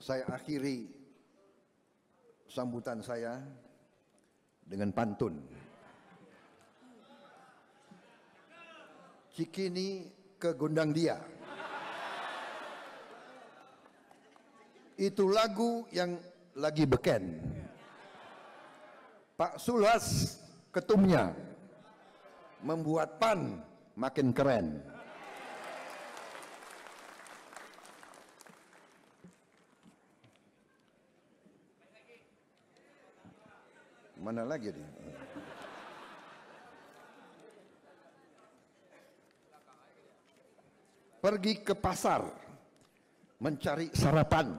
saya akhiri sambutan saya dengan pantun. Cikini ke gondang dia. Itu lagu yang lagi beken. Pak Sulas ketumnya membuat PAN makin keren. Mana lagi nih? Pergi ke pasar mencari sarapan.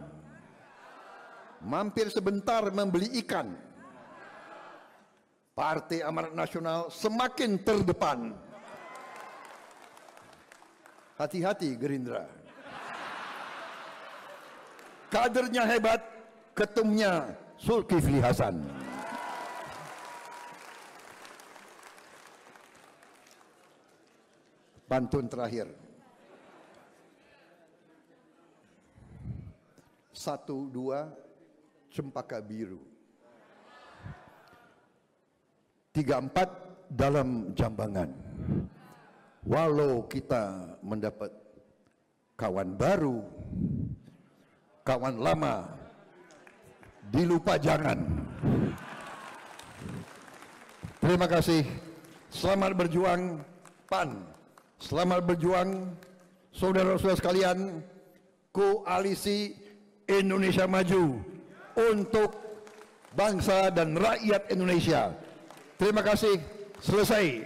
Mampir sebentar membeli ikan. Partai Amanat Nasional semakin terdepan. Hati-hati Gerindra. Kadernya hebat, ketumnya Zulkifli Hasan. Pantun terakhir. Satu, dua, cempaka biru. Tiga, empat, dalam jambangan. Walau kita mendapat kawan baru, kawan lama, dilupa jangan. Terima kasih. Selamat berjuang PAN. Selamat berjuang saudara-saudara sekalian koalisi Indonesia Maju untuk bangsa dan rakyat Indonesia. Terima kasih. Selesai.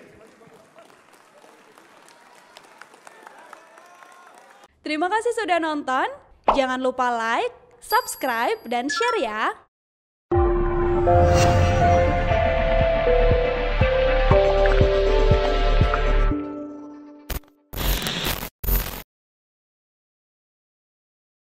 Terima kasih sudah nonton. Jangan lupa like, subscribe, dan share ya.